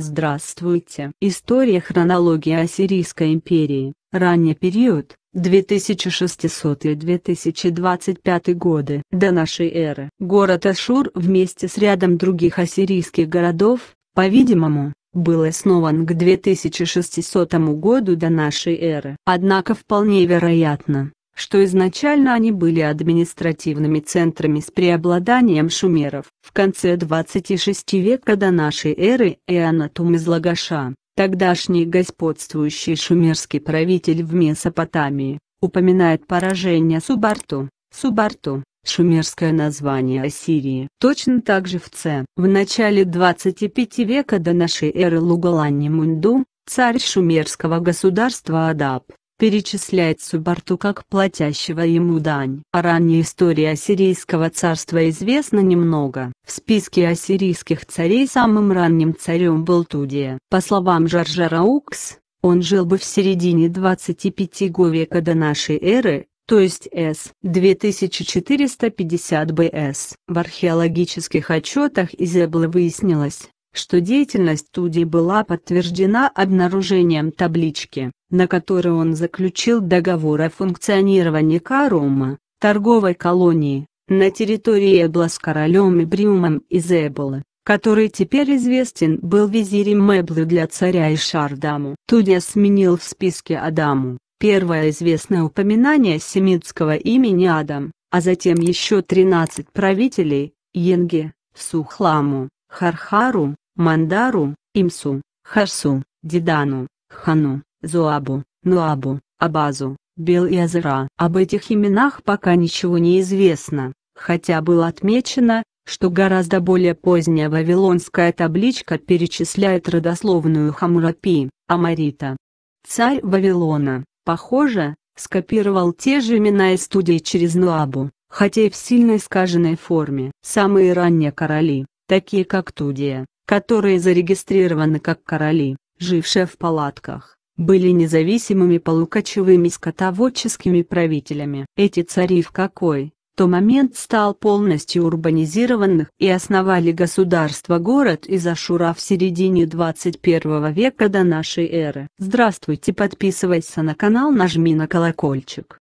Здравствуйте! История хронологии Ассирийской империи, ранний период, 2600-2025 годы до нашей эры. Город Ашур вместе с рядом других ассирийских городов, по-видимому, был основан к 2600 году до нашей эры. Однако вполне вероятно, что изначально они были административными центрами с преобладанием шумеров. В конце 26 века до нашей эры Эанатум из Лагаша, тогдашний господствующий шумерский правитель в Месопотамии, упоминает поражение Субарту, Субарту, шумерское название Ассирии. Точно так же в Ц. В начале 25 века до нашей эры Лугаланни Мунду, царь шумерского государства Адап, перечисляет Субарту как платящего ему дань. О а ранней истории Ассирийского царства известно немного. В списке ассирийских царей самым ранним царем был Тудия. По словам Жоржа Раукс, он жил бы в середине 25 века до нашей эры, то есть С. 2450 БС. В археологических отчетах из выяснилось, что деятельность студии была подтверждена обнаружением таблички, на которой он заключил договор о функционировании Карума, торговой колонии, на территории Эбла с королем Ибриумом из Эбола, который теперь известен был визирем Эблы для царя Ишардаму. Тудя сменил в списке Адаму, первое известное упоминание семитского имени Адам, а затем еще 13 правителей, Йенге, Сухламу, Хархару, Мандару, Имсу, Харсу, Дидану, Хану, Зуабу, Нуабу, Абазу, Бел и Азера. Об этих именах пока ничего не известно, хотя было отмечено, что гораздо более поздняя вавилонская табличка перечисляет родословную Хамурапи, Амарита. Царь Вавилона, похоже, скопировал те же имена из студии через Нуабу, хотя и в сильно искаженной форме. Самые ранние короли, такие как Тудия, которые зарегистрированы как короли, жившие в палатках, были независимыми полукочевыми скотоводческими правителями. Эти цари в какой то момент стал полностью урбанизированных и основали государство-город из Ашура в середине 21 века до нашей эры. Здравствуйте, подписывайся на канал, нажми на колокольчик.